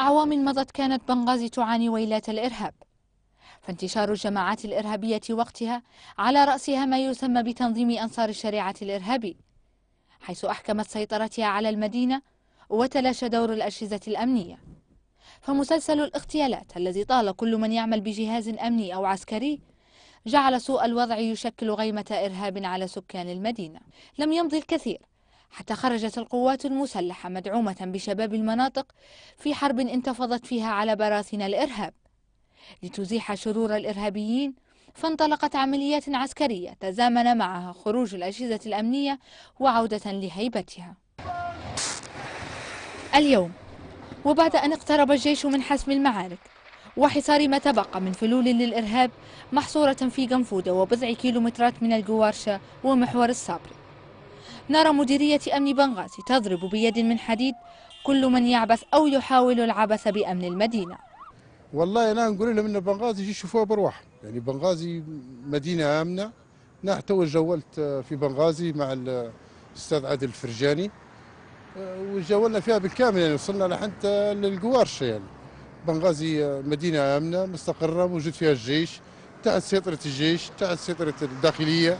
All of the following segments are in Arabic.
أعوام مضت كانت بنغازي تعاني ويلات الإرهاب فانتشار الجماعات الإرهابية وقتها على رأسها ما يسمى بتنظيم أنصار الشريعة الإرهابي حيث أحكمت سيطرتها على المدينة وتلاشى دور الأجهزة الأمنية فمسلسل الاغتيالات الذي طال كل من يعمل بجهاز أمني أو عسكري جعل سوء الوضع يشكل غيمة إرهاب على سكان المدينة لم يمضي الكثير حتى خرجت القوات المسلحة مدعومة بشباب المناطق في حرب انتفضت فيها على براثن الإرهاب لتزيح شرور الإرهابيين فانطلقت عمليات عسكرية تزامن معها خروج الأجهزة الأمنية وعودة لهيبتها اليوم وبعد أن اقترب الجيش من حسم المعارك وحصار ما تبقى من فلول للإرهاب محصورة في قنفودة وبضع كيلومترات من الجوارشة ومحور الصابري نرى مديرية أمن بنغازي تضرب بيد من حديد كل من يعبث أو يحاول العبث بأمن المدينة والله أنا نقول لهم أن بنغازي يشوفوها برواح يعني بنغازي مدينة آمنة أنا تو جولت في بنغازي مع الأستاذ عادل الفرجاني وجولنا فيها بالكامل يعني وصلنا لحتى للقوارش يعني بنغازي مدينة آمنة مستقرة موجود فيها الجيش تحت سيطرة الجيش تحت سيطرة الداخلية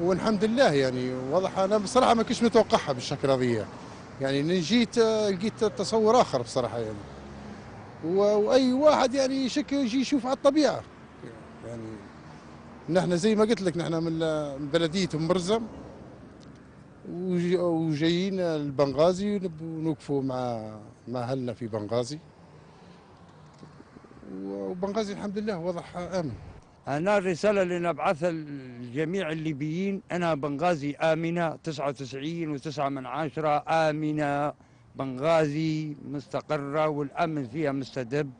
والحمد لله يعني واضح انا بصراحه ما كنتش متوقعها بالشكل هذا يعني من جيت لقيت تصور اخر بصراحه يعني واي واحد يعني يشك يجي يشوف على الطبيعه يعني نحن زي ما قلت لك نحن من بلديه مرزم وجايين لبنغازي ونوقفوا مع مع اهلنا في بنغازي وبنغازي الحمد لله وضعها امن أنا الرسالة اللي نبعثها لجميع الليبيين أنا بنغازي آمنة 99 و9 من عشرة آمنة بنغازي مستقرة والأمن فيها مستدب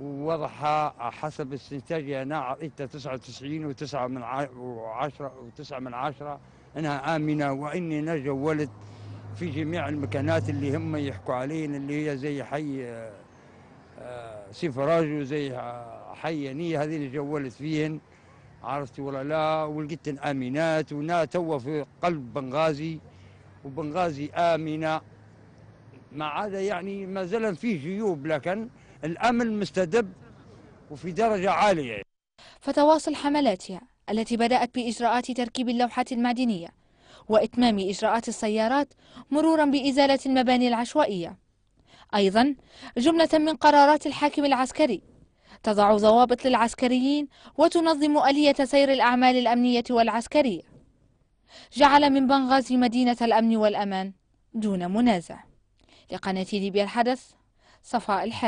ووضعها حسب استنتاجي أنا عطيتها 99 و9 من عشرة و9 من عشرة أنها آمنة وإني أنا جولت في جميع المكانات اللي هم يحكوا علينا اللي هي زي حي آه، سفراجو زي آه، حيانية هذه اللي جولت فيهن عرفتي ولا لا ولقيتن امينات ونا توا في قلب بنغازي وبنغازي امنه مع هذا يعني ما زال في جيوب لكن الامن مستدب وفي درجه عاليه فتواصل حملاتها التي بدات باجراءات تركيب اللوحات المعدنيه واتمام اجراءات السيارات مرورا بازاله المباني العشوائيه أيضا جملة من قرارات الحاكم العسكري تضع ضوابط للعسكريين وتنظم آلية سير الأعمال الأمنية والعسكرية جعل من بنغازي مدينة الأمن والأمان دون منازع لقناة ليبيا الحدث صفاء الحال